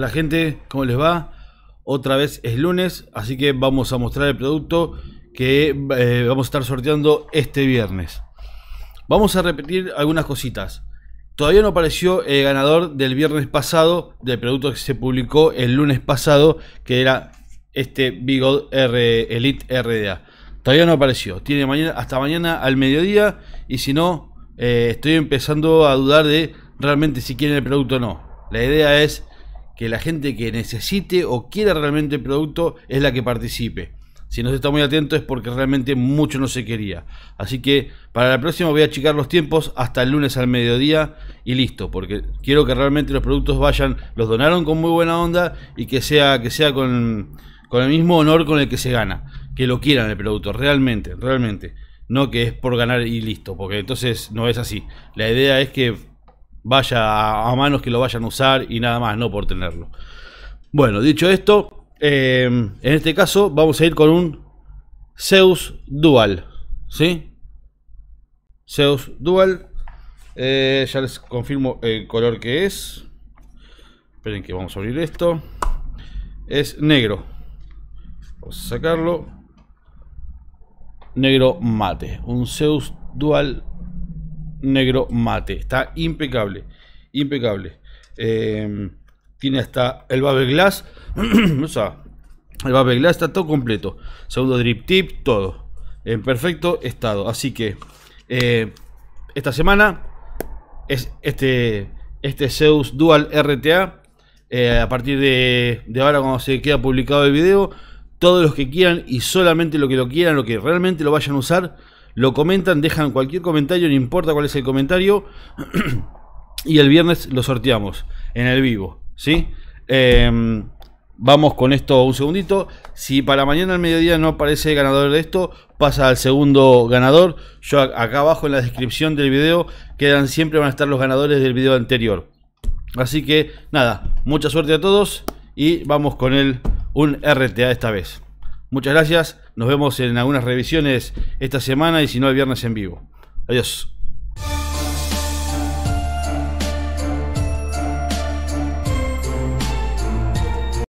La gente, ¿cómo les va? Otra vez es lunes, así que vamos a mostrar el producto que eh, vamos a estar sorteando este viernes. Vamos a repetir algunas cositas. Todavía no apareció el ganador del viernes pasado, del producto que se publicó el lunes pasado, que era este Bigod R Elite RDA. Todavía no apareció. Tiene mañana, hasta mañana al mediodía y si no, eh, estoy empezando a dudar de realmente si quieren el producto o no. La idea es que la gente que necesite o quiera realmente el producto es la que participe. Si no se está muy atento es porque realmente mucho no se quería. Así que para la próxima voy a achicar los tiempos hasta el lunes al mediodía y listo, porque quiero que realmente los productos vayan, los donaron con muy buena onda y que sea, que sea con, con el mismo honor con el que se gana. Que lo quieran el producto, realmente, realmente. No que es por ganar y listo, porque entonces no es así. La idea es que vaya a manos que lo vayan a usar y nada más, no por tenerlo. Bueno, dicho esto, eh, en este caso vamos a ir con un Zeus Dual, ¿sí? Zeus Dual, eh, ya les confirmo el color que es. Esperen que vamos a abrir esto. Es negro. Vamos a sacarlo. Negro mate. Un Zeus Dual negro mate. Está impecable, impecable. Eh, tiene hasta el Glass. glass el el glass está todo completo. Segundo drip tip, todo. En perfecto estado. Así que eh, esta semana es este, este Zeus Dual RTA. Eh, a partir de, de ahora, cuando se queda publicado el video, todos los que quieran y solamente lo que lo quieran, lo que realmente lo vayan a usar, lo comentan, dejan cualquier comentario, no importa cuál es el comentario. y el viernes lo sorteamos en el vivo, ¿sí? Em, vamos con esto un segundito. Si para mañana al mediodía no aparece el ganador de esto, pasa al segundo ganador. Yo acá abajo en la descripción del video quedan siempre van a estar los ganadores del video anterior. Así que nada, mucha suerte a todos y vamos con el un RTA esta vez. Muchas gracias. Nos vemos en algunas revisiones esta semana y si no el viernes en vivo. Adiós.